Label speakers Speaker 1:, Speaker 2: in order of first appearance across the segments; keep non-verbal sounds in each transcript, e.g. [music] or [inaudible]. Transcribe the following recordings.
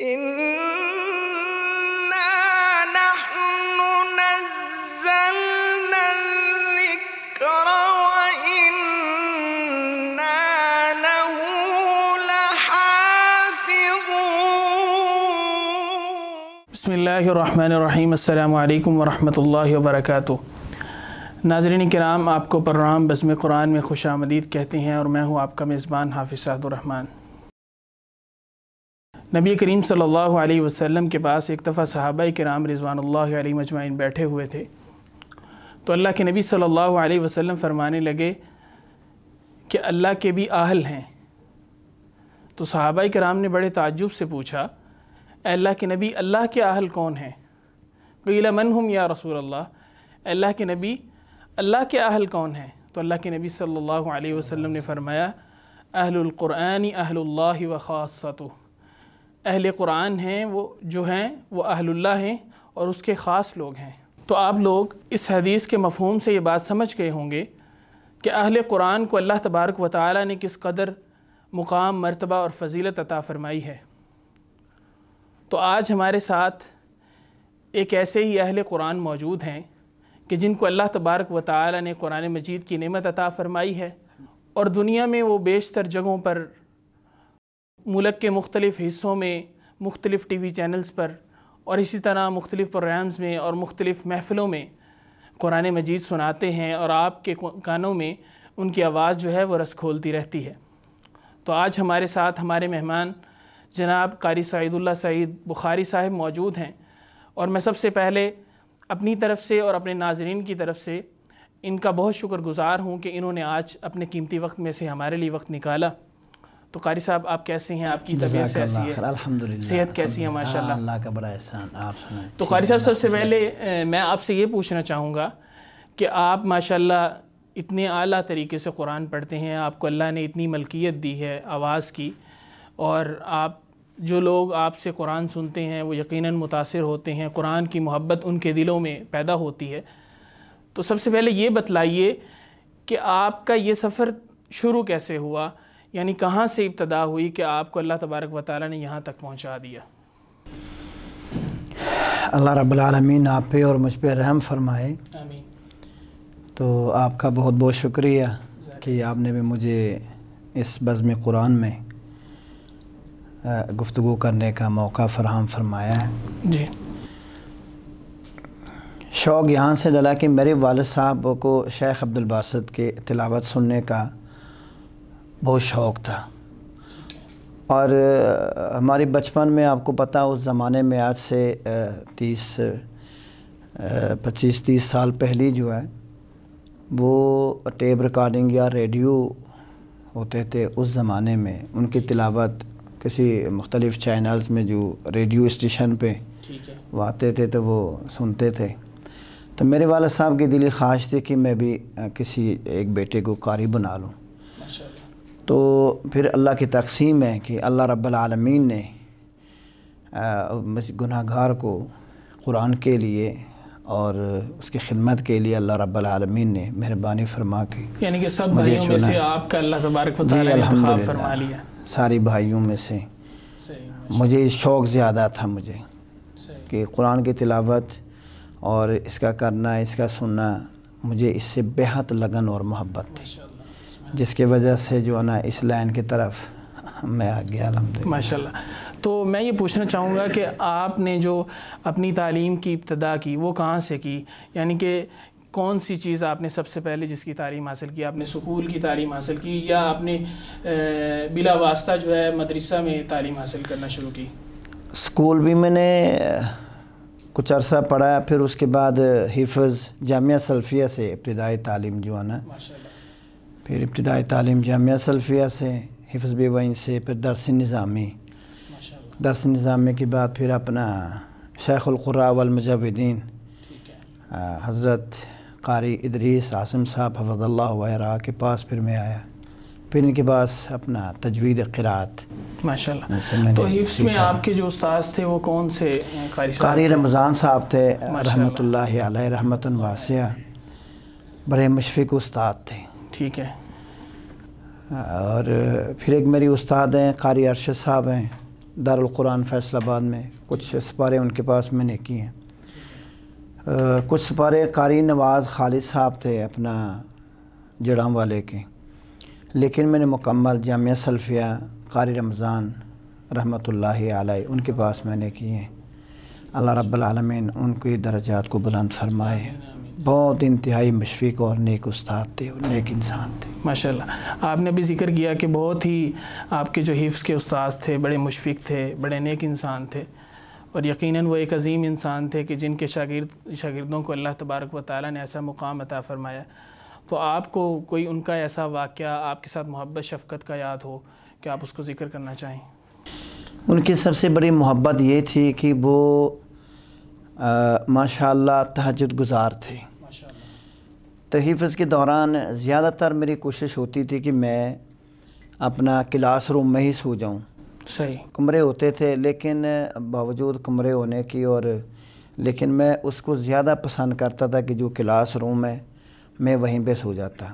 Speaker 1: بسم اللہ الرحمن الرحیم السلام علیکم ورحمۃ اللہ وبرکاتہ ناظرین کرام آپ کو پررام بزم قرآن میں خوش آمدید کہتے ہیں اور میں ہوں آپ کا میزبان حافظ عادت الرحمن نبی کریم صلی اللہ علیہ وسلم کے پاس ایک دفعہ صحابہ کرام رضوان اللہ علیہ مجمعین بیٹھے ہوئے تھے تو اللہ کے نبی صلی اللہ علیہ وسلم فرمانے لگے کہ اللہ کے بھی اہل ہیں تو صحابہ کرام نے بڑے تعجب سے پوچھا اے اللہ کے نبی اللہ کے آہل کون ہیں قیل من ہم یا رسول اللہ اے اللہ کے نبی اللہ کے آہل کون ہیں تو اللہ کے نبی صلی اللہ علیہ وسلم نے فرمایا اہل القرآن اہل اللہ و خاصتہ اہل قرآن ہیں وہ جو ہیں وہ اہل اللہ ہیں اور اس کے خاص لوگ ہیں تو آپ لوگ اس حدیث کے مفہوم سے یہ بات سمجھ گئے ہوں گے کہ اہل قرآن کو اللہ تبارک و تعالی نے کس قدر مقام مرتبہ اور فضیلت عطا فرمائی ہے تو آج ہمارے ساتھ ایک ایسے ہی اہل قرآن موجود ہیں کہ جن کو اللہ تبارک و تعالی نے قرآن مجید کی نعمت عطا فرمائی ہے اور دنیا میں وہ بیشتر جگہوں پر ملک کے مختلف حصوں میں مختلف ٹی وی چینلز پر اور اسی طرح مختلف پروگرامز میں اور مختلف محفلوں میں قرآن مجید سناتے ہیں اور آپ کے کانوں میں ان کی آواز جو ہے وہ رس کھولتی رہتی ہے تو آج ہمارے ساتھ ہمارے مہمان جناب قاری سعید اللہ سعید بخاری صاحب موجود ہیں اور میں سب سے پہلے اپنی طرف سے اور اپنے ناظرین کی طرف سے ان کا بہت شکر گزار ہوں کہ انہوں نے آج اپنے قیمتی وقت میں سے ہمارے لیے وقت نکالا تو قاری صاحب آپ کیسے ہیں آپ کی طبیعت کیسی
Speaker 2: ہے صحت
Speaker 1: کیسی ہے ماشاء اللہ اللہ کا
Speaker 2: بڑا احسان آپ سنائیں
Speaker 1: تو قاری صاحب سب سے پہلے میں آپ سے یہ پوچھنا چاہوں گا کہ آپ ماشاء اللہ اتنے اعلیٰ طریقے سے قرآن پڑھتے ہیں آپ کو اللہ نے اتنی ملکیت دی ہے آواز کی اور آپ جو لوگ آپ سے قرآن سنتے ہیں وہ یقیناً متاثر ہوتے ہیں قرآن کی محبت ان کے دلوں میں پیدا ہوتی ہے تو سب سے پہلے یہ بتلائیے کہ آپ کا یہ سفر شروع کیسے ہوا یعنی کہاں سے ابتدا ہوئی کہ آپ کو اللہ تبارک و تعالیٰ نے یہاں تک پہنچا دیا
Speaker 2: اللہ رب العالمین آپ پہ اور مجھ پہ رحم فرمائے آمین تو آپ کا بہت بہت شکریہ کہ آپ نے بھی مجھے اس بزم قرآن میں گفتگو کرنے کا موقع فراہم فرمایا ہے جی شوق یہاں سے ڈلا کہ میرے والد صاحب کو شیخ عبدالباسط کے تلاوت سننے کا بہت شوق تھا اور ہمارے بچپن میں آپ کو پتا اس زمانے میں آج سے تیس پچیس تیس سال پہلی جو ہے وہ ٹیپ ریکارڈنگ یا ریڈیو ہوتے تھے اس زمانے میں ان کی تلاوت کسی مختلف چینلز میں جو ریڈیو اسٹیشن پہ وہ آتے تھے تو وہ سنتے تھے تو میرے والد صاحب کی دلی خواہش تھی کہ میں بھی کسی ایک بیٹے کو قاری بنا لوں تو پھر اللہ کی تقسیم ہے کہ اللہ رب العالمین نے گناہ گار کو قرآن کے لیے اور اس کی خدمت کے لیے اللہ رب العالمین نے مہربانی فرما کے
Speaker 1: یعنی کہ سب بھائیوں میں سے آپ کا اللہ تبارک و تعالی جی، فرما لیا
Speaker 2: ساری بھائیوں میں سے مجھے شوق زیادہ تھا مجھے کہ قرآن کی تلاوت اور اس کا کرنا اس کا سننا مجھے اس سے بہت لگن اور محبت تھی جس کی وجہ سے جو ہے نا اس لائن کی طرف میں آگیا الحمدلہ
Speaker 1: ماشاءاللہ تو میں یہ پوچھنا چاہوں گا کہ آپ نے جو اپنی تعلیم کی ابتدا کی وہ کہاں سے کی یعنی کہ کون سی چیز آپ نے سب سے پہلے جس کی تعلیم حاصل کی آپ نے سکول کی تعلیم حاصل کی یا آپ نے بلا واسطہ جو ہے مدرسہ میں تعلیم حاصل کرنا شروع کی
Speaker 2: سکول بھی میں نے کچھ عرصہ پڑھا پھر اس کے بعد حفظ جامعہ سلفیہ سے ابتدائی تعلیم ماشاءاللہ پھر ابتدائی تعلیم جامعہ سلفیہ سے حفظ بین سے پھر درس نظامی درس نظامی کے بعد پھر اپنا شیخ القراء والمجاویدین حضرت قاری ادریس عاصم صاحب حفظ اللہ وعیرہ کے پاس پھر میں آیا پھر ان کے پاس اپنا تجوید تو ماشاء اللہ آپ
Speaker 1: کے جو استاذ تھے وہ کون سے قاری رمضان
Speaker 2: صاحب تھے رحمۃ اللہ علیہ رحمت واسعہ بڑے مشفق استاد تھے ٹھیک ہے اور پھر ایک میری استاد ہیں قاری ارشد صاحب ہیں دارالقرآن فیصل آباد میں کچھ سپارے ان کے پاس میں نے کی ہیں کچھ سپارے قاری نواز خالد صاحب تھے اپنا جڑام والے کے لیکن میں نے مکمل جامعہ سلفیہ قاری رمضان رحمۃ اللہ علیہ ان کے پاس میں نے کیے ہیں اللہ رب العالمین ان کے درجات کو بلند فرمائے بہت انتہائی مشفق اور نیک استاد تھے اور نیک انسان تھے
Speaker 1: ماشاءاللہ آپ نے بھی ذکر کیا کہ بہت ہی آپ کے جو حفظ کے استاذ تھے بڑے مشفق تھے بڑے نیک انسان تھے اور یقیناً وہ ایک عظیم انسان تھے کہ جن کے شاگرد شاگردوں کو اللہ تبارک و تعالیٰ نے ایسا مقام عطا فرمایا تو آپ کو کوئی ان کا ایسا واقعہ آپ کے ساتھ محبت شفقت کا یاد ہو کہ آپ اس کو ذکر کرنا چاہیں
Speaker 2: ان کی سب سے بڑی محبت یہ تھی کہ وہ ماشاءاللہ تہجد گزار تھے تحفظ کے دوران زیادہ تر میری کوشش ہوتی تھی کہ میں اپنا کلاس روم میں ہی سو جاؤں صحیح کمرے ہوتے تھے لیکن باوجود کمرے ہونے کی اور لیکن میں اس کو زیادہ پسند کرتا تھا کہ جو کلاس روم ہے میں وہیں پہ سو جاتا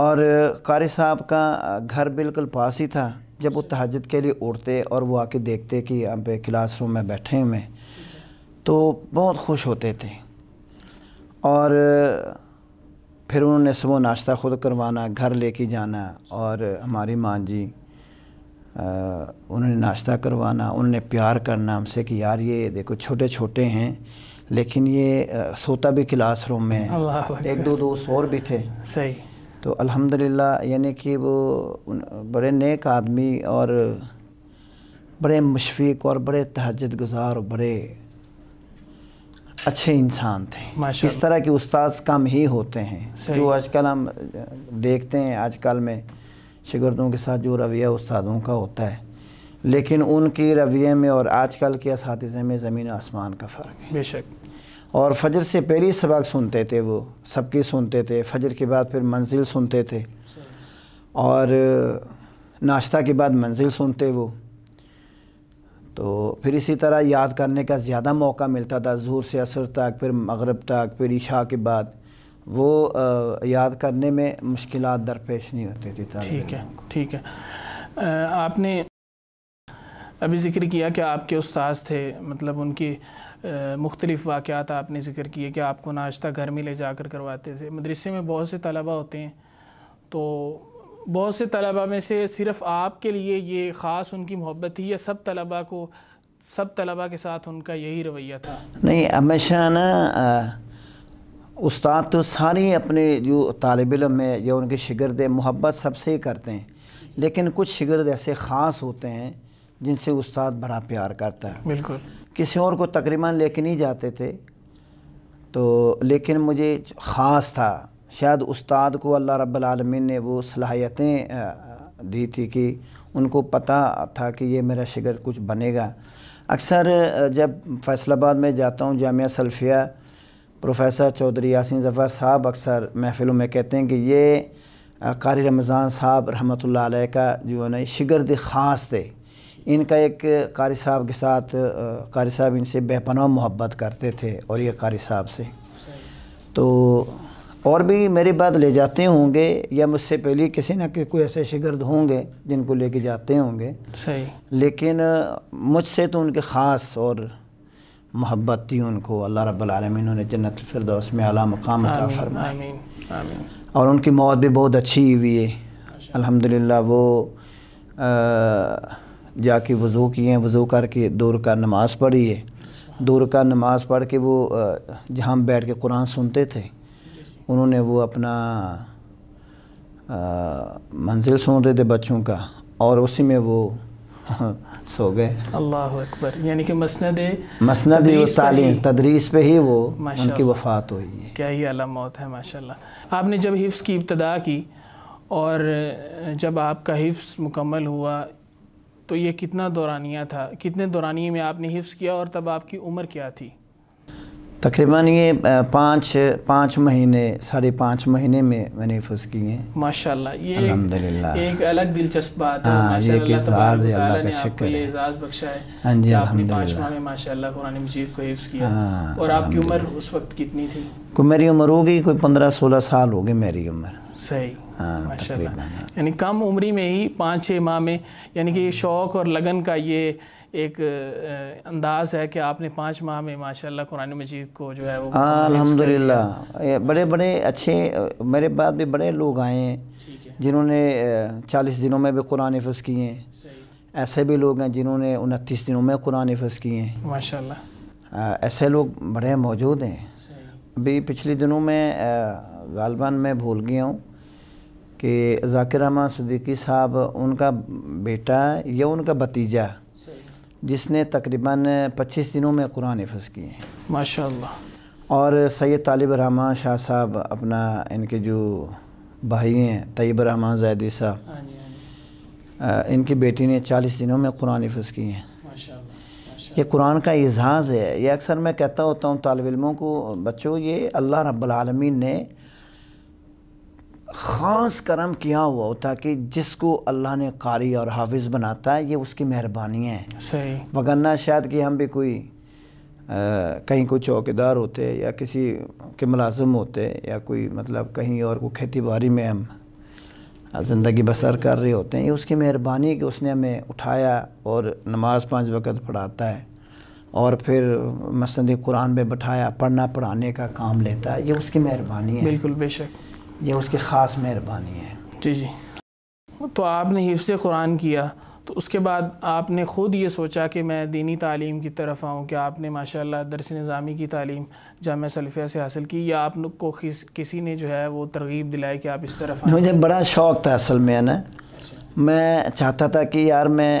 Speaker 2: اور قاری صاحب کا گھر بالکل پاس ہی تھا جب وہ تحجد کے لیے اٹھتے اور وہ آ کے دیکھتے کہ ہم پہ کلاس روم میں بیٹھے ہوں میں تو بہت خوش ہوتے تھے اور پھر انہوں نے صبح ناشتہ خود کروانا گھر لے کے جانا اور ہماری ماں جی انہوں نے ناشتہ کروانا انہوں نے پیار کرنا ہم سے کہ یار یہ دیکھو چھوٹے چھوٹے ہیں لیکن یہ سوتا بھی کلاس روم میں ہے ایک دو دوست اور بھی تھے صحیح تو الحمد للہ یعنی کہ وہ بڑے نیک آدمی اور بڑے مشفق اور بڑے تہجد گزار اور بڑے اچھے انسان تھے اس طرح کے استاذ کم ہی ہوتے ہیں جو آج کل ہم دیکھتے ہیں آج کل میں شگردوں کے ساتھ جو رویہ استادوں کا ہوتا ہے لیکن ان کی رویے میں اور آج کل کے اساتذہ میں زمین و آسمان کا فرق ہے بے شک اور فجر سے پہلی سبق سنتے تھے وہ سب کی سنتے تھے فجر کے بعد پھر منزل سنتے تھے اور ناشتہ کے بعد منزل سنتے وہ تو پھر اسی طرح یاد کرنے کا زیادہ موقع ملتا تھا ظہور سے اثر تک پھر مغرب تک پھر عشاء کے بعد وہ یاد کرنے میں مشکلات درپیش نہیں ہوتی تھی ٹھیک ہے ٹھیک ہے
Speaker 1: آپ نے ابھی ذکر کیا کہ آپ کے استاذ تھے مطلب ان کی مختلف واقعات آپ نے ذکر کیے کہ آپ کو ناشتہ گھر میں لے جا کر کرواتے تھے مدرسے میں بہت سے طلبہ ہوتے ہیں تو بہت سے طلباء میں سے صرف آپ کے لیے یہ خاص ان کی محبت تھی یا سب طلباء کو سب طلبہ کے ساتھ ان کا یہی رویہ تھا
Speaker 2: نہیں ہمیشہ نا استاد تو ساری اپنے جو طالب علم میں یا ان کے شگرد محبت سب سے ہی کرتے ہیں لیکن کچھ شگرد ایسے خاص ہوتے ہیں جن سے استاد بڑا پیار کرتا ہے بالکل کسی اور کو تقریباً لے کے نہیں جاتے تھے تو لیکن مجھے خاص تھا شاید استاد کو اللہ رب العالمین نے وہ صلاحیتیں دی تھی کہ ان کو پتہ تھا کہ یہ میرا شگر کچھ بنے گا اکثر جب فیصل آباد میں جاتا ہوں جامعہ سلفیہ پروفیسر چودھری یاسین ظفر صاحب اکثر محفلوں میں کہتے ہیں کہ یہ قاری رمضان صاحب رحمۃ اللہ علیہ کا جو ہے نا شگرد خاص تھے ان کا ایک قاری صاحب کے ساتھ قاری صاحب ان سے بے پناہ محبت کرتے تھے اور یہ قاری صاحب سے تو اور بھی میرے بعد لے جاتے ہوں گے یا مجھ سے پہلے کسی نہ کہ کوئی ایسے شگرد ہوں گے جن کو لے کے جاتے ہوں گے صحیح لیکن مجھ سے تو ان کے خاص اور محبت تھی ان کو اللہ رب العالمین انہوں نے جنت الفردوس میں اعلیٰ مقام آمین آمین اور ان کی موت بھی بہت اچھی ہوئی ہے الحمدللہ وہ جا کے وضو کیے ہیں وضو کر کے دور کا نماز پڑھی ہے دور کا نماز پڑھ کے وہ جہاں بیٹھ کے قرآن سنتے تھے انہوں نے وہ اپنا منزل سون رہے تھے بچوں کا اور اسی میں وہ [laughs] سو گئے
Speaker 1: اللہ اکبر یعنی کہ مسند مسند
Speaker 2: تدریس پہ ہی وہ ان کی وفات ہوئی ہے
Speaker 1: کیا ہی علم موت ہے ماشاءاللہ آپ نے جب حفظ کی ابتدا کی اور جب آپ کا حفظ مکمل ہوا تو یہ کتنا دورانیہ تھا کتنے دورانیہ میں آپ نے حفظ کیا اور تب آپ کی عمر کیا تھی
Speaker 2: تقریباً یہ پانچ پانچ مہینے ساڑھے پانچ مہینے میں میں نے حفظ کیے ہیں ماشاءاللہ یہ ایک
Speaker 1: الگ دلچسپ بات ہے ہاں یہ کہ اعزاز ہے اللہ کا شکر ہے آپ کو یہ اعزاز بخشا ہے
Speaker 2: ہاں جی الحمدللہ آپ نے پانچ مہینے
Speaker 1: ماشاءاللہ قرآن مجید کو حفظ کیا ہاں، اور آپ کی عمر اس وقت کتنی تھی
Speaker 2: کوئی میری عمر ہوگی کوئی پندرہ سولہ سال ہوگی میری عمر صحیح ہاں، ماشاءاللہ
Speaker 1: یعنی کم عمری میں ہی پانچ ماہ میں یعنی کہ یہ شوق اور لگن کا یہ ایک انداز ہے کہ آپ نے پانچ ماہ میں ماشاءاللہ قرآن مجید کو جو ہے ہاں الحمدللہ
Speaker 2: بڑے بڑے اچھے میرے بعد بھی بڑے لوگ آئے ہیں جنہوں نے چالیس دنوں میں بھی قرآن حفظ کیے ہیں ایسے بھی لوگ ہیں جنہوں نے انتیس دنوں میں قرآن حفظ کیے ہیں
Speaker 1: ماشاءاللہ
Speaker 2: ایسے لوگ بڑے موجود ہیں ابھی پچھلے دنوں میں غالباً میں بھول گیا ہوں کہ ذاکر احمد صدیقی صاحب ان کا بیٹا یا ان کا بھتیجا جس نے تقریباً پچیس دنوں میں قرآن حفظ کی ہیں ماشاءاللہ اور سید طالب رحمان شاہ صاحب اپنا ان کے جو بھائی ہیں طیب رحمان زیدی صاحب ہاں جی، ہاں جی۔ ان کی بیٹی نے چالیس دنوں میں قرآن حفظ کی ہیں یہ قرآن کا اعزاز ہے یہ اکثر میں کہتا ہوتا ہوں طالب علموں کو بچوں یہ اللہ رب العالمین نے خاص کرم کیا ہوا ہوتا کہ جس کو اللہ نے قاری اور حافظ بناتا ہے یہ اس کی مہربانی ہے صحیح وگرنہ شاید کہ ہم بھی کوئی کہیں کوئی چوکیدار ہوتے یا کسی کے ملازم ہوتے یا کوئی مطلب کہیں اور کوئی کھیتی باڑی میں ہم زندگی بسر کر رہے ہوتے ہیں یہ اس کی مہربانی ہے کہ اس نے ہمیں اٹھایا اور نماز پانچ وقت پڑھاتا ہے اور پھر مسند قرآن میں بٹھایا پڑھنا پڑھانے کا کام لیتا ہے یہ اس کی مہربانی ہے بالکل بے شک یہ اس کی خاص مہربانی ہے جی جی
Speaker 1: تو آپ نے حفظ قرآن کیا تو اس کے بعد آپ نے خود یہ سوچا کہ میں دینی تعلیم کی طرف آؤں کہ آپ نے ماشاءاللہ درس نظامی کی تعلیم جامعہ سلفیہ سے حاصل کی یا آپ کو کسی نے جو ہے وہ ترغیب دلائی کہ آپ اس طرف آئیں
Speaker 2: مجھے بڑا شوق تھا اصل میں نا اچھا۔ میں چاہتا تھا کہ یار میں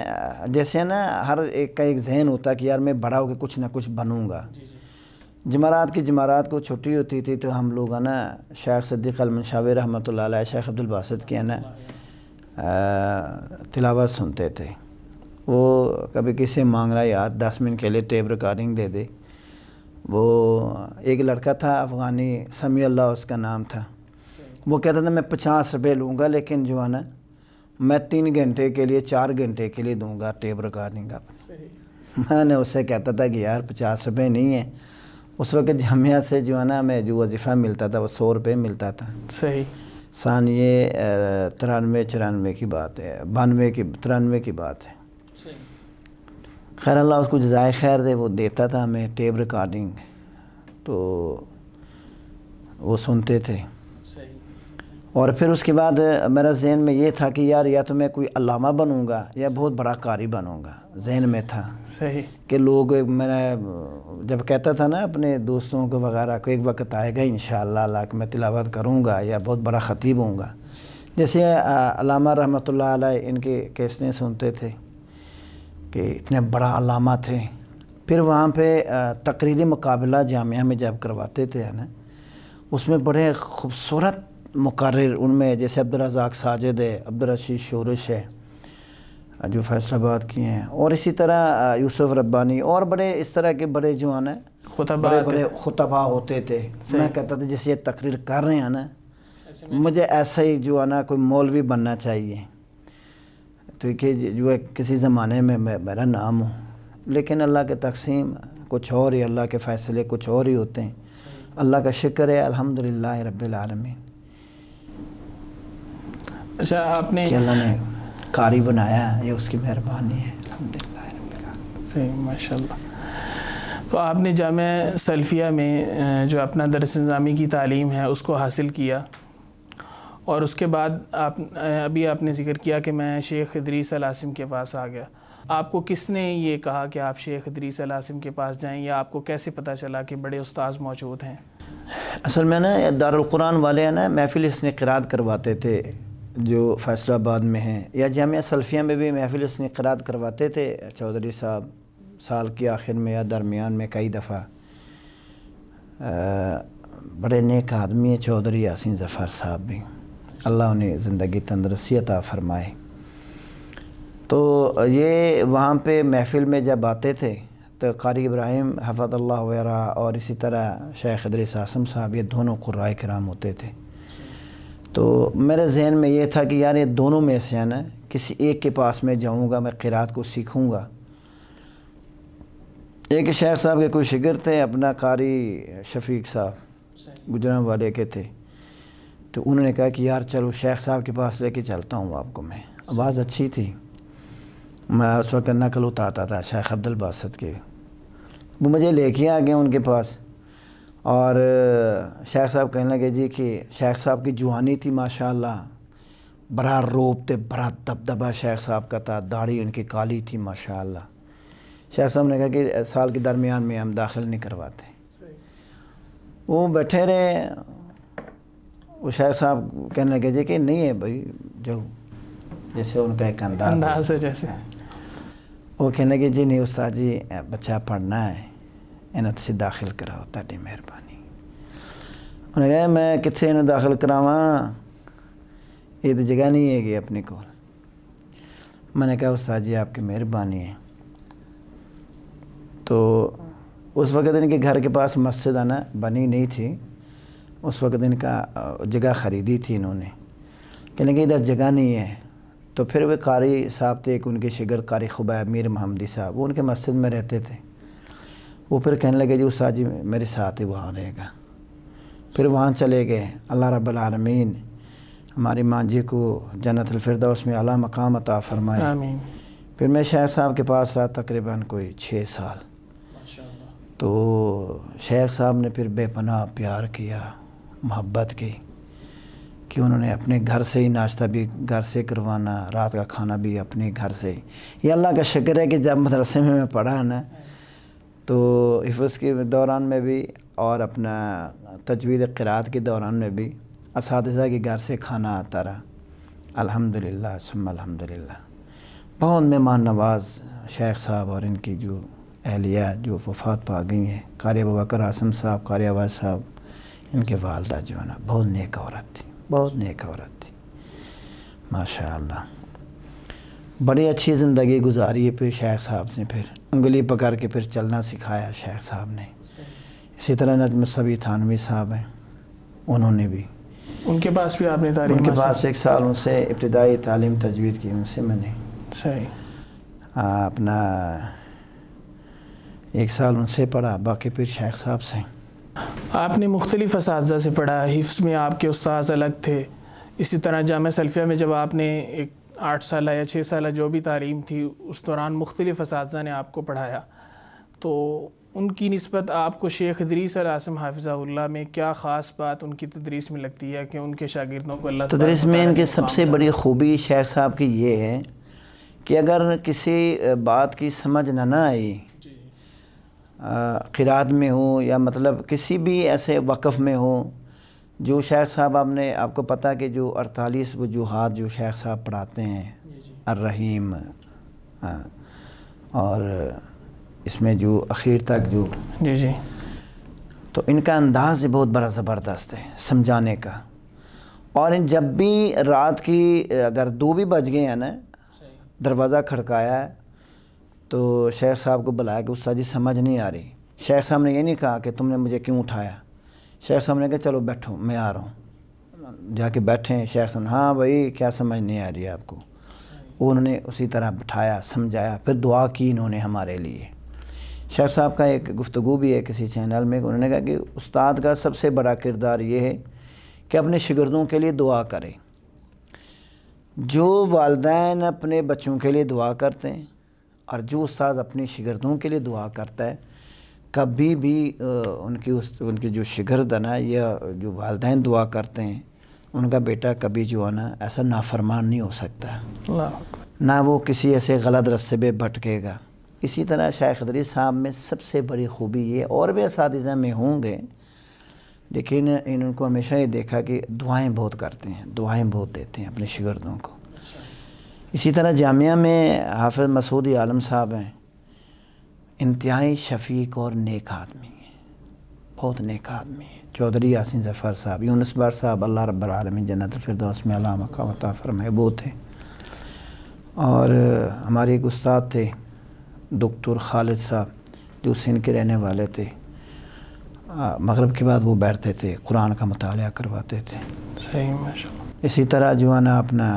Speaker 2: جیسے نا ہر ایک کا ایک ذہن ہوتا ہے کہ یار میں بڑا ہو کے کچھ نہ کچھ بنوں گا جی جی جمعرات کی جمعرات کو چھٹی ہوتی تھی تو ہم لوگ ہے نا شیخ صدیق المنشاوی شاب رحمۃ اللہ علیہ شیخ عبدالباسد کی ہے نا تلاوت سنتے تھے وہ کبھی کسی مانگ رہا یار دس منٹ کے لیے ٹیپ ریکارڈنگ دے دے وہ ایک لڑکا تھا افغانی سمیع اللہ اس کا نام تھا وہ کہتا تھا میں پچاس روپے لوں گا لیکن جو ہے نا میں تین گھنٹے کے لیے چار گھنٹے کے لیے دوں گا ٹیپ ریکارڈنگ کا میں نے اس سے کہتا تھا کہ یار پچاس روپے نہیں ہیں اس وقت جامعہ سے جو ہے نا ہمیں جو وظیفہ ملتا تھا وہ سو روپے ملتا تھا صحیح سان یہ ترانوے چرانوے کی بات ہے بانوے کی ترانوے کی بات ہے خیر اللہ اس کو جزائے خیر دے وہ دیتا تھا ہمیں ٹیپ ریکارڈنگ تو وہ سنتے تھے اور پھر اس کے بعد میرا ذہن میں یہ تھا کہ یار یا تو میں کوئی علامہ بنوں گا یا بہت بڑا قاری بنوں گا ذہن میں تھا صحیح کہ لوگ میں جب کہتا تھا نا اپنے دوستوں کو وغیرہ کو ایک وقت آئے گا انشاءاللہ اللہ کہ میں تلاوت کروں گا یا بہت بڑا خطیب ہوں گا جیسے علامہ رحمۃ اللہ علیہ ان کے کیسنے سنتے تھے کہ اتنے بڑا علامہ تھے پھر وہاں پہ تقریری مقابلہ جامعہ میں جب کرواتے تھے نا اس میں بڑے خوبصورت مقرر ان میں جیسے عبدالرزاق ساجد ہے عبدالرشید شورش ہے جو فیصل آباد کی ہیں اور اسی طرح یوسف ربانی اور بڑے اس طرح کے بڑے جوان ہیں خطبہ بڑے بڑے خطبہ ہوتے تھے میں کہتا تھا جیسے یہ تقریر کر رہے ہیں نا مجھے ایسا ہی جو ہے نا کوئی مولوی بننا چاہیے تو کہ جو ہے کسی زمانے میں میں میرا نام ہوں لیکن اللہ کے تقسیم کچھ اور ہی اللہ کے فیصلے کچھ اور ہی ہوتے ہیں اللہ کا شکر ہے الحمدللہ رب العالمین اچھا آپ نے اللہ نے کاری بنایا یہ اس کی مہربانی ہے الحمدللہ
Speaker 1: للہ صحیح ماشاء اللہ تو آپ نے جامعہ سلفیہ میں جو اپنا درس نظامی کی تعلیم ہے اس کو حاصل کیا اور اس کے بعد آپ ابھی آپ نے ذکر کیا کہ میں شیخ ادریس علیہسم کے پاس آ گیا آپ کو کس نے یہ کہا کہ آپ شیخ ادریس علیہ کے پاس جائیں یا آپ کو کیسے پتہ چلا کہ بڑے استاذ موجود ہیں
Speaker 2: اصل میں نا دار القرآن والے نا محفل اس نے قرآد کرواتے تھے جو فیصل آباد میں ہیں یا جامعہ سلفیہ میں بھی محفل اس اسنقراد کرواتے تھے چودھری صاحب سال کے آخر میں یا درمیان میں کئی دفعہ بڑے نیک آدمی ہیں چودھری یاسین ظفر صاحب بھی اللہ انہیں زندگی تندرستی عطا فرمائے تو یہ وہاں پہ محفل میں جب آتے تھے تو قاری ابراہیم حفظ اللہ ویرہ اور اسی طرح شیخ ادریس صاسم صاحب یہ دونوں قرائے کرام ہوتے تھے تو میرے ذہن میں یہ تھا کہ یار یہ دونوں میں سے نا کسی ایک کے پاس میں جاؤں گا میں قرآت کو سیکھوں گا ایک شیخ صاحب کے کوئی شگر تھے اپنا قاری شفیق صاحب گجران والے کے تھے تو انہوں نے کہا کہ یار چلو شیخ صاحب کے پاس لے کے چلتا ہوں آپ کو میں آواز اچھی تھی میں اس وقت نقل اتارتا تھا شیخ عبد الباسط کے وہ مجھے لے کے آ گئے ان کے پاس اور شیخ صاحب کہنے لگے جی کہ شیخ صاحب کی جوانی تھی برا اللہ بڑا برا بڑا دبدبا شیخ صاحب کا تھا داڑھی ان کی کالی تھی ماشاءاللہ شیخ صاحب نے کہا کہ سال کے درمیان میں ہم داخل نہیں کرواتے وہ بیٹھے رہے وہ شیخ صاحب کہنے لگے جی کہ نہیں ہے بھائی جو جیسے ان کا ایک انداز ہے جیسے وہ کہنے لگے جی نہیں استاد جی بچہ پڑھنا ہے انہوں تجے سے داخل کراؤ تھی مہربانی انہوں نے کہا میں کتھے انہوں داخل کراؤں ادھر جگہ نہیں ہے گی اپنے کو میں نے کہا استاد جی آپ کی مہربانی ہے تو اس وقت ان کے گھر کے پاس مسجد آنا بنی نہیں تھی اس وقت ان کا جگہ خریدی تھی انہوں نے کہنے کہ ادھر جگہ نہیں ہے تو پھر وہ قاری صاحب تھے ایک ان کے شگر قاری خبا میر محمدی صاحب وہ ان کے مسجد میں رہتے تھے وہ پھر کہنے لگے جی اس آجی میرے ساتھ ہی وہاں رہے گا پھر وہاں چلے گئے اللہ رب العالمین ہماری ماں جی کو جنت الفردوس میں علامہ مقام فرمائے آمین پھر میں شیخ صاحب کے پاس رہا تقریباً کوئی چھ سال تو شیخ صاحب نے پھر بے پناہ پیار کیا محبت کی کہ انہوں نے اپنے گھر سے ہی ناشتہ بھی گھر سے کروانا رات کا کھانا بھی اپنے گھر سے یہ اللہ کا شکر ہے کہ جب مدرسے میں میں پڑھا نا تو حفظ کے دوران میں بھی اور اپنا تجوید قرآت کے دوران میں بھی اساتذہ کے گھر سے کھانا آتا رہا الحمدللہ سم الحمدللہ بہت مہمان نواز شیخ صاحب اور ان کی جو اہلیہ جو وفات پا گئی ہیں قاری بکر آسم صاحب قاری آواز صاحب ان کے والدہ جو ہے نا بہت نیک عورت تھی بہت نیک عورت تھی ماشاء اللہ بڑی اچھی زندگی گزاری ہے پھر شیخ صاحب نے پھر انگلی پکڑ کے پھر چلنا سکھایا شیخ صاحب نے اسی طرح نجم صبی تھانوی صاحب ہیں انہوں نے بھی ان کے پاس بھی آپ نے تعلیم ان کے پاس ایک سال ان سے ابتدائی تعلیم تجوید کی ان سے میں نے
Speaker 1: صحیح
Speaker 2: اپنا ایک سال ان سے پڑھا باقی پھر شیخ صاحب سے
Speaker 1: آپ نے مختلف اساتذہ سے پڑھا حفظ میں آپ کے استاذ الگ تھے اسی طرح جامعہ سلفیہ میں جب آپ نے ایک آٹھ سالہ یا چھ سالہ جو بھی تعلیم تھی اس دوران مختلف اساتذہ نے آپ کو پڑھایا تو ان کی نسبت آپ کو شیخ ادریس اور عاصم حافظہ اللہ میں کیا خاص بات ان کی تدریس میں لگتی ہے کہ ان کے شاگردوں کو اللہ تدریس میں ان کے سب سے بڑی
Speaker 2: خوبی شیخ صاحب کی یہ ہے کہ اگر کسی بات کی سمجھ نہ نہ آئی جی۔ قرآد میں ہو یا مطلب کسی بھی ایسے وقف میں ہو جو شیخ صاحب آپ نے آپ کو پتا کہ جو اڑتالیس وجوہات جو شیخ صاحب پڑھاتے ہیں الرحیم ہاں، اور اس میں جو اخیر تک جو جی جی تو ان کا انداز بہت بڑا زبردست ہے سمجھانے کا اور ان جب بھی رات کی اگر دو بھی بج گئے ہیں نا دروازہ کھڑکایا ہے تو شیخ صاحب کو بلایا کہ اس جی سمجھ نہیں آ رہی شیخ صاحب نے یہ نہیں کہا کہ تم نے مجھے کیوں اٹھایا شیخ صاحب نے کہا چلو بیٹھو میں آ رہا ہوں جا کے بیٹھے شیخ صاحب نے ہاں بھائی کیا سمجھ نہیں آ رہی ہے آپ کو وہ انہوں نے اسی طرح بٹھایا سمجھایا پھر دعا کی انہوں نے ہمارے لیے شیخ صاحب کا ایک گفتگو بھی ہے کسی چینل میں انہوں نے کہا کہ استاد کا سب سے بڑا کردار یہ ہے کہ اپنے شگردوں کے لیے دعا کرے جو والدین اپنے بچوں کے لیے دعا کرتے ہیں اور جو استاد اپنے شگردوں کے لیے دعا کرتا ہے کبھی بھی ان کی اس ان کی جو شگرد نا یا جو والدین دعا کرتے ہیں ان کا بیٹا کبھی جو ہے نا ایسا نافرمان نہیں ہو سکتا نہ وہ کسی ایسے غلط رسے پہ بھٹکے گا اسی طرح شیخ دری صاحب میں سب سے بڑی خوبی یہ اور بھی اساتذہ میں ہوں گے لیکن ان کو ہمیشہ یہ دیکھا کہ دعائیں بہت کرتے ہیں دعائیں بہت دیتے ہیں اپنے شگردوں کو اسی طرح جامعہ میں حافظ مسعودی عالم صاحب ہیں انتہائی شفیق اور نیک آدمی بہت نیک آدمی چودھری یاسین ظفر صاحب یونس بار صاحب اللہ رب العالمین جنت الفردوس میں علامہ کا فرمائے وہ تھے اور ہمارے ایک استاد تھے دکتور خالد صاحب جو سن کے رہنے والے تھے مغرب کے بعد وہ بیٹھتے تھے قرآن کا مطالعہ کرواتے تھے
Speaker 1: صحیح ماشاءاللہ
Speaker 2: اسی طرح جو ہے نا اپنا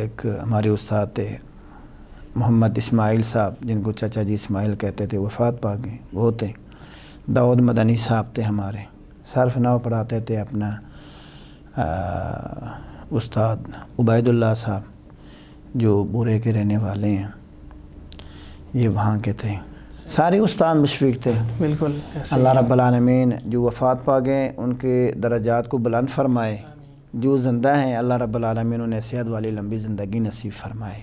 Speaker 2: ایک ہمارے استاد تھے محمد اسماعیل صاحب جن کو چچا جی اسماعیل کہتے تھے وفات پا گئے وہ تھے داود مدنی صاحب تھے ہمارے صرف نو پڑھاتے تھے اپنا استاد عبید اللہ صاحب جو بورے کے رہنے والے ہیں یہ وہاں کے تھے سارے استاد مشفیق تھے بالکل اللہ رب العالمین جو وفات پا گئے ان کے درجات کو بلند فرمائے جو زندہ ہیں اللہ رب العالمین انہیں صحت والی لمبی زندگی نصیب فرمائے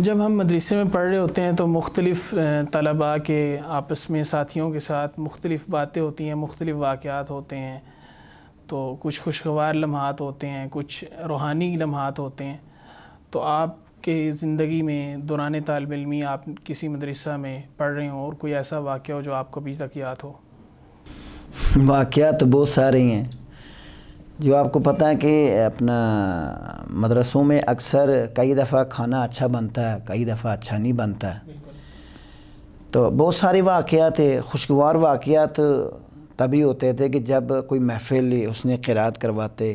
Speaker 1: جب ہم مدرسے میں پڑھ رہے ہوتے ہیں تو مختلف طلباء کے آپس میں ساتھیوں کے ساتھ مختلف باتیں ہوتی ہیں مختلف واقعات ہوتے ہیں تو کچھ خوشگوار لمحات ہوتے ہیں کچھ روحانی لمحات ہوتے ہیں تو آپ کے زندگی میں دوران طالب علمی آپ کسی مدرسہ میں پڑھ رہے ہوں اور کوئی ایسا واقعہ ہو جو آپ کو ابھی تک یاد ہو
Speaker 2: واقعہ تو بہت سارے ہیں جو آپ کو پتہ ہے کہ اپنا مدرسوں میں اکثر کئی دفعہ کھانا اچھا بنتا ہے کئی دفعہ اچھا نہیں بنتا ہے تو بہت سارے واقعات خوشگوار واقعات تبھی ہوتے تھے کہ جب کوئی محفل اس نے قرآت کرواتے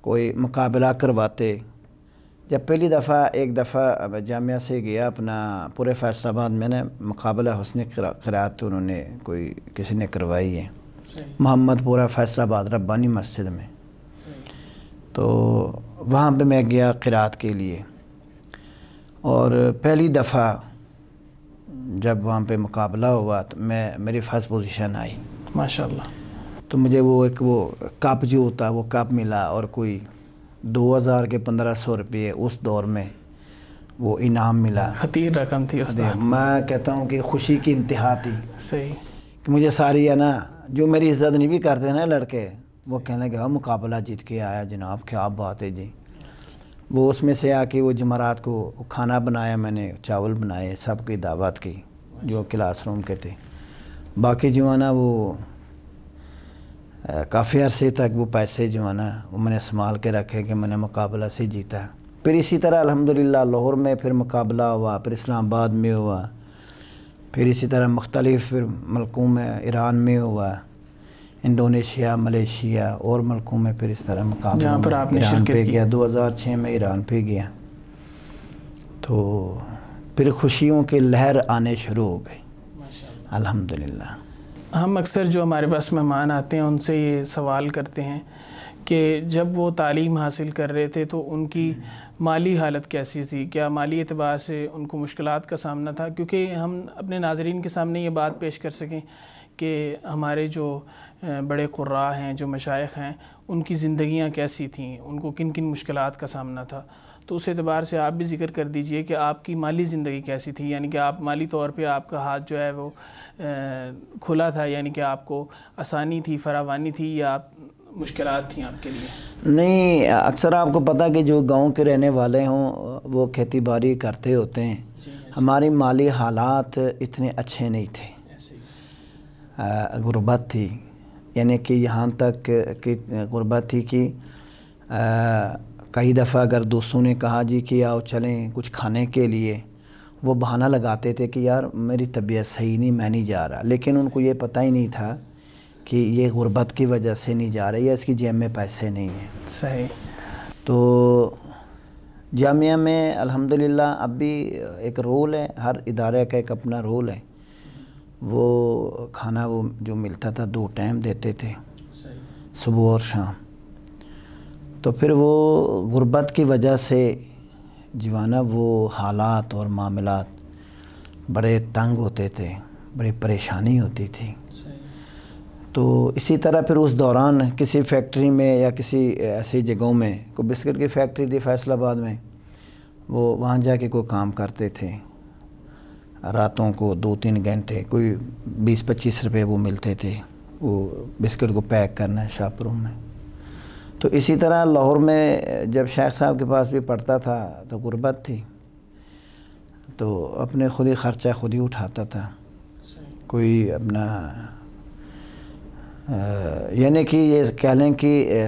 Speaker 2: کوئی مقابلہ کرواتے جب پہلی دفعہ ایک دفعہ جامعہ سے گیا اپنا پورے فیصل آباد میں نے مقابلہ حسن قرآت انہوں نے کوئی کسی نے کروائی ہے محمد پورہ فیصل آباد ربانی مسجد میں تو وہاں پہ میں گیا قرآت کے لیے اور پہلی دفعہ جب وہاں پہ مقابلہ ہوا تو میں میری فرسٹ پوزیشن آئی ماشاء اللہ تو مجھے وہ ایک وہ کپ جو ہوتا وہ کپ ملا اور کوئی دو ہزار کے پندرہ سو روپئے اس دور میں وہ انعام ملا خطیر رقم تھی اس میں کہتا ہوں کہ خوشی کی انتہا تھی صحیح کہ مجھے ساری ہے نا جو میری عزت نہیں بھی کرتے ہیں نا لڑکے وہ کہنے کے بعد ہاں، مقابلہ جیت کے آیا جناب کیا بات ہے جی وہ اس میں سے آ کے وہ جمعرات کو کھانا بنایا میں نے چاول بنائے سب کی دعوت کی جو کلاس روم کے تھے باقی جو ہے نا وہ کافی عرصے تک وہ پیسے جو ہے نا وہ میں نے سنبھال کے رکھے کہ میں نے مقابلہ سے جیتا پھر اسی طرح الحمدللہ لاہور میں پھر مقابلہ ہوا پھر اسلام آباد میں ہوا پھر اسی طرح مختلف ملکوں میں ایران میں ہوا انڈونیشیا ملیشیا اور ملکوں میں پھر اس طرح مقام جہاں پر آپ نے شرکت دو ہزار چھ میں ایران پہ گیا تو پھر خوشیوں کے لہر آنے شروع ہو گئی الحمدللہ
Speaker 1: ہم اکثر جو ہمارے پاس مہمان آتے ہیں ان سے یہ سوال کرتے ہیں کہ جب وہ تعلیم حاصل کر رہے تھے تو ان کی مالی حالت کیسی تھی کیا مالی اعتبار سے ان کو مشکلات کا سامنا تھا کیونکہ ہم اپنے ناظرین کے سامنے یہ بات پیش کر سکیں کہ ہمارے جو بڑے قراء ہیں جو مشائق ہیں ان کی زندگیاں کیسی تھیں ان کو کن کن مشکلات کا سامنا تھا تو اس اعتبار سے آپ بھی ذکر کر دیجئے کہ آپ کی مالی زندگی کیسی تھی یعنی کہ آپ مالی طور پہ آپ کا ہاتھ جو ہے وہ کھلا تھا یعنی کہ آپ کو آسانی تھی فراوانی تھی یا آپ مشکلات تھیں آپ کے لیے
Speaker 2: نہیں اکثر آپ کو پتہ کہ جو گاؤں کے رہنے والے ہوں وہ کھیتی باڑی کرتے ہوتے ہیں جی، ہماری مالی حالات اتنے اچھے نہیں تھے غربت تھی یعنی کہ یہاں تک کہ غربت تھی کہ کئی دفعہ اگر دوستوں نے کہا جی کہ آؤ چلیں کچھ کھانے کے لیے وہ بہانہ لگاتے تھے کہ یار میری طبیعت صحیح نہیں میں نہیں جا رہا لیکن ان کو یہ پتہ ہی نہیں تھا کہ یہ غربت کی وجہ سے نہیں جا رہی ہے اس کی جیب میں پیسے نہیں ہیں صحیح تو جامعہ میں الحمدللہ اب بھی ایک رول ہے ہر ادارے کا ایک اپنا رول ہے وہ کھانا وہ جو ملتا تھا دو ٹائم دیتے تھے صبح اور شام تو پھر وہ غربت کی وجہ سے جوانا جی وہ حالات اور معاملات بڑے تنگ ہوتے تھے بڑی پریشانی ہوتی تھی تو اسی طرح پھر اس دوران کسی فیکٹری میں یا کسی ایسی جگہوں میں کوئی بسکٹ کی فیکٹری تھی فیصلہ آباد میں وہ وہاں جا کے کوئی کام کرتے تھے راتوں کو دو تین گھنٹے کوئی بیس پچیس روپے وہ ملتے تھے وہ بسکٹ کو پیک کرنا شاپ روم میں تو اسی طرح لاہور میں جب شیخ صاحب کے پاس بھی پڑھتا تھا تو غربت تھی تو اپنے خود ہی خرچہ خود ہی اٹھاتا تھا کوئی اپنا یعنی کہ یہ کہہ لیں کہ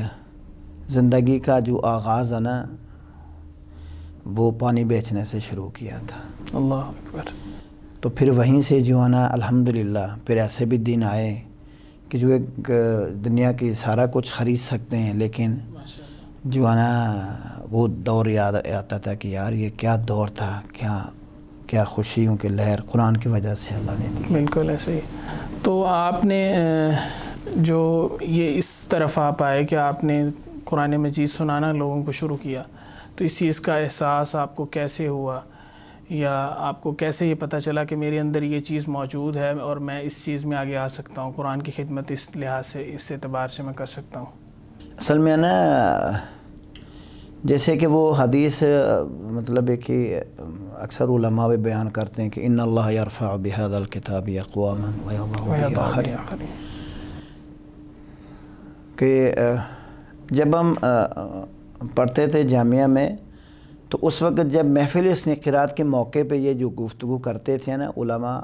Speaker 2: زندگی کا جو آغاز ہے نا وہ پانی بیچنے سے شروع کیا تھا اللہ اکبر تو پھر وہیں سے جو ہے نا الحمد پھر ایسے بھی دن آئے کہ جو ایک دنیا کی سارا کچھ خرید سکتے ہیں لیکن جو ہے نا وہ دور یاد آتا تھا کہ یار یہ کیا دور تھا کیا کیا خوشیوں کی لہر قرآن کی وجہ سے اللہ نے
Speaker 1: بالکل ایسے ہی تو آپ نے جو یہ اس طرف آپ آئے کہ آپ نے قرآن مجید سنانا لوگوں کو شروع کیا تو اس چیز کا احساس آپ کو کیسے ہوا یا آپ کو کیسے یہ پتہ چلا کہ میرے اندر یہ چیز موجود ہے اور میں اس چیز میں آگے آ سکتا ہوں قرآن کی خدمت اس لحاظ سے اس اعتبار سے میں کر سکتا ہوں
Speaker 2: اصل میں نا جیسے کہ وہ حدیث مطلب ہے کہ اکثر بھی بیان کرتے ہیں کہ ان اللہ یرفع یارف الکتاب یا کہ جب ہم پڑھتے تھے جامعہ میں تو اس وقت جب محفلِ سنخرات کے موقع پہ یہ جو گفتگو کرتے تھے نا علماء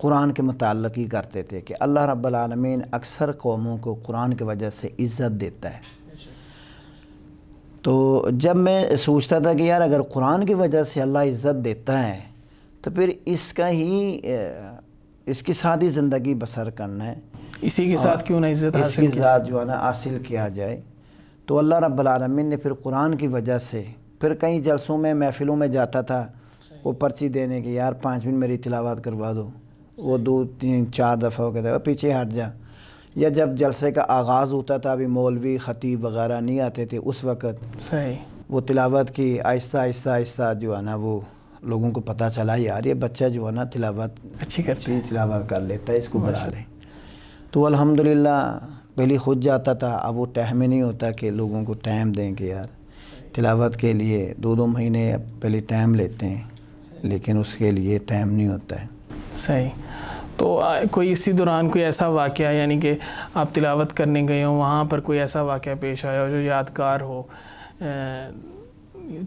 Speaker 2: قرآن کے متعلق ہی کرتے تھے کہ اللہ رب العالمین اکثر قوموں کو قرآن کی وجہ سے عزت دیتا ہے تو جب میں سوچتا تھا کہ یار اگر قرآن کی وجہ سے اللہ عزت دیتا ہے تو پھر اس کا ہی اس کی سادی زندگی بسر کرنا ہے اسی کے ساتھ کیوں نہ عزت حاصل کی ذات جو ہے نا حاصل کیا جائے تو اللہ رب العالمین نے پھر قرآن کی وجہ سے پھر کئی جلسوں میں محفلوں میں جاتا تھا وہ پرچی دینے کے یار پانچ منٹ میری تلاوات کروا دو وہ دو تین چار دفعہ ہو کہتے پیچھے ہٹ جا یا جب جلسے کا آغاز ہوتا تھا ابھی مولوی خطیب وغیرہ نہیں آتے تھے اس وقت صحیح وہ تلاوت کی آہستہ آہستہ آہستہ جو ہے نا وہ لوگوں کو پتہ چلا یار یہ بچہ جو ہے نا تلاوت اچھی کرتی تلاوت کر لیتا ہے اس کو بڑھا لیں تو الحمدللہ پہلی خود جاتا تھا اب وہ ٹائم نہیں ہوتا کہ لوگوں کو ٹائم دیں کہ یار تلاوت کے لیے دو دو مہینے پہلے ٹائم لیتے ہیں لیکن اس کے لیے ٹائم نہیں ہوتا ہے صحیح
Speaker 1: تو کوئی اسی دوران کوئی ایسا واقعہ یعنی کہ آپ تلاوت کرنے گئے ہوں وہاں پر کوئی ایسا واقعہ پیش آیا ہو جو یادگار ہو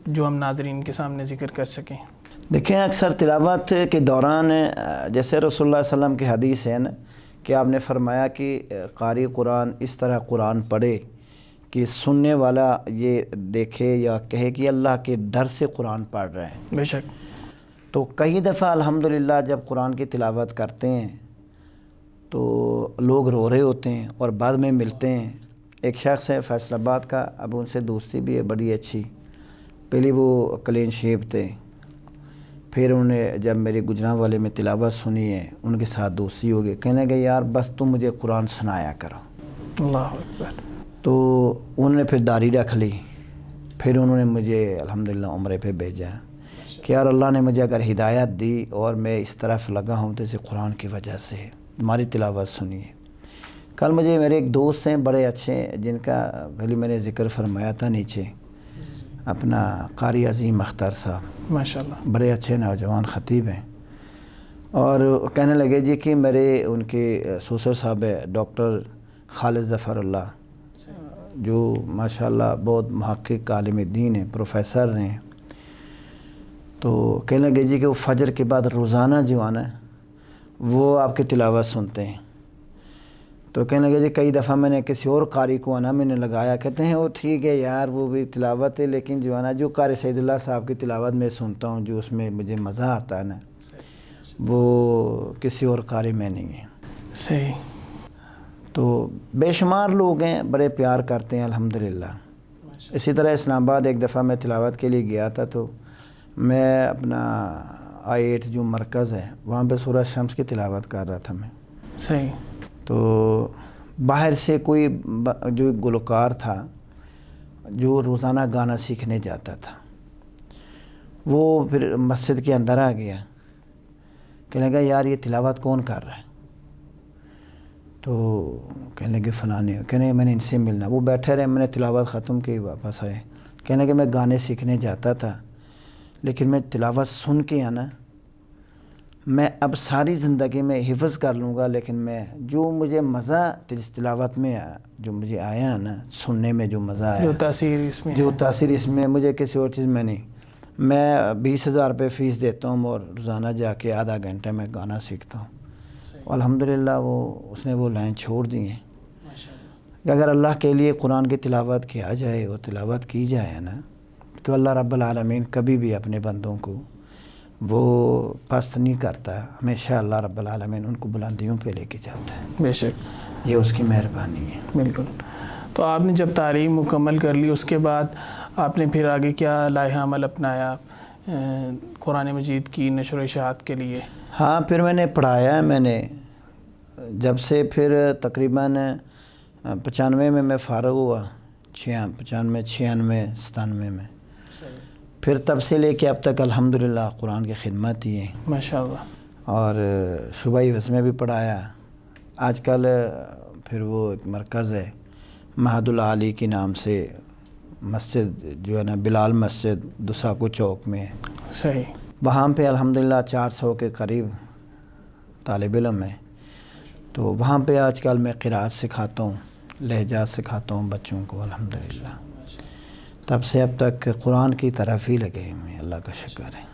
Speaker 1: جو ہم ناظرین کے سامنے ذکر کر سکیں
Speaker 2: دیکھیں اکثر تلاوت کے دوران جیسے رسول اللہ علیہ وسلم کے حدیث ہیں نا کہ آپ نے فرمایا کہ قاری قرآن اس طرح قرآن پڑھے کہ سننے والا یہ دیکھے یا کہے کہ اللہ کے ڈر سے قرآن پڑھ رہے ہیں بے شک تو کئی دفعہ الحمدللہ جب قرآن کی تلاوت کرتے ہیں تو لوگ رو رہے ہوتے ہیں اور بعد میں ملتے ہیں ایک شخص ہے فیصل آباد کا اب ان سے دوستی بھی ہے بڑی اچھی پہلی وہ کلین شیپ تھے پھر انہوں نے جب میرے گجران والے میں تلاوت سنی ہے ان کے ساتھ دوستی ہو گئے کہنے گئے یار بس تم مجھے قرآن سنایا کرو
Speaker 1: اللہ اکبر
Speaker 2: تو انہوں نے پھر داری رکھ لی پھر انہوں نے مجھے الحمدللہ عمرے پہ بھیجا کہ یار اللہ نے مجھے اگر ہدایت دی اور میں اس طرف لگا ہوں تیسے قرآن کی وجہ سے تمہاری تلاوت سنیے کل مجھے میرے ایک دوست ہیں بڑے اچھے جن کا پہلے میں نے ذکر فرمایا تھا نیچے اپنا قاری عظیم اختر صاحب ماشاءاللہ بڑے اچھے نوجوان خطیب ہیں اور کہنے لگے جی کہ میرے ان کے سوسر صاحب ڈاکٹر خالد ظفر اللہ جو ماشاءاللہ بہت محقق عالم دین ہیں پروفیسر ہیں تو کہنے لگے جی کہ وہ فجر کے بعد روزانہ جو آنا ہے وہ آپ کے تلاوت سنتے ہیں تو کہنے لگے جی کئی دفعہ میں نے کسی اور قاری کو آنا میں نے لگایا کہتے ہیں وہ ٹھیک ہے یار وہ بھی تلاوت ہے لیکن جو ہے نا جو قاری سعید اللہ صاحب کی تلاوت میں سنتا ہوں جو اس میں مجھے مزہ آتا ہے نا وہ کسی اور قاری میں نہیں ہے صحیح تو بے شمار لوگ ہیں بڑے پیار کرتے ہیں الحمدللہ اسی طرح اسلام آباد ایک دفعہ میں تلاوت کے لیے گیا تھا تو میں اپنا آئی ایٹ جو مرکز ہے وہاں پہ سورج شمس کی تلاوت کر رہا تھا میں صحیح تو باہر سے کوئی جو گلوکار تھا جو روزانہ گانا سیکھنے جاتا تھا وہ پھر مسجد کے اندر آ گیا کہنے گا یار یہ تلاوت کون کر رہا ہے تو کہنے لگے فنانے کہنے میں نے ان سے ملنا وہ بیٹھے رہے میں نے تلاوت ختم کی واپس آئے کہنے گا میں گانے سیکھنے جاتا تھا لیکن میں تلاوت سن کے آنا میں اب ساری زندگی میں حفظ کر لوں گا لیکن میں جو مجھے مزہ تلاوت میں آیا جو مجھے آیا نا سننے میں جو مزہ آیا جو تاثیر اس میں جو تاثیر اس میں مجھے کسی اور چیز میں نہیں میں بیس ہزار روپے فیس دیتا ہوں اور روزانہ جا کے آدھا گھنٹہ میں گانا سیکھتا ہوں الحمد للہ وہ اس نے وہ لائن چھوڑ دیے ہیں اگر اللہ کے لیے قرآن کی تلاوت کیا جائے اور تلاوت کی جائے نا تو اللہ رب العالمین کبھی بھی اپنے بندوں کو وہ پست نہیں کرتا ہمیشہ اللہ رب العالمین ان کو بلندیوں پہ لے کے جاتا ہے بے شک یہ اس کی مہربانی ہے بالکل
Speaker 1: تو آپ نے جب تعلیم مکمل کر لی اس کے بعد آپ نے پھر آگے کیا لائحہ عمل اپنایا قرآن مجید کی نشر و اشاعت کے لیے
Speaker 2: ہاں پھر میں نے پڑھایا ہے میں نے جب سے پھر تقریباً پچانوے میں میں فارغ ہوا چھیا پچانوے چھیانوے ستانوے میں پھر تب سے لے کے اب تک الحمدللہ قرآن کے خدمت ہی ماشاءاللہ اور صبح ہی اس میں بھی پڑھایا آج کل پھر وہ ایک مرکز ہے مہد العالی کی کے نام سے مسجد جو ہے نا بلال مسجد دوساکو چوک میں صحیح وہاں پہ الحمدللہ چار سو کے قریب طالب علم ہے تو وہاں پہ آج کل میں قرآن سکھاتا ہوں لہجہ سکھاتا ہوں بچوں کو الحمدللہ تب سے اب تک قرآن کی طرف ہی لگے ہوئے اللہ کا شکر ہے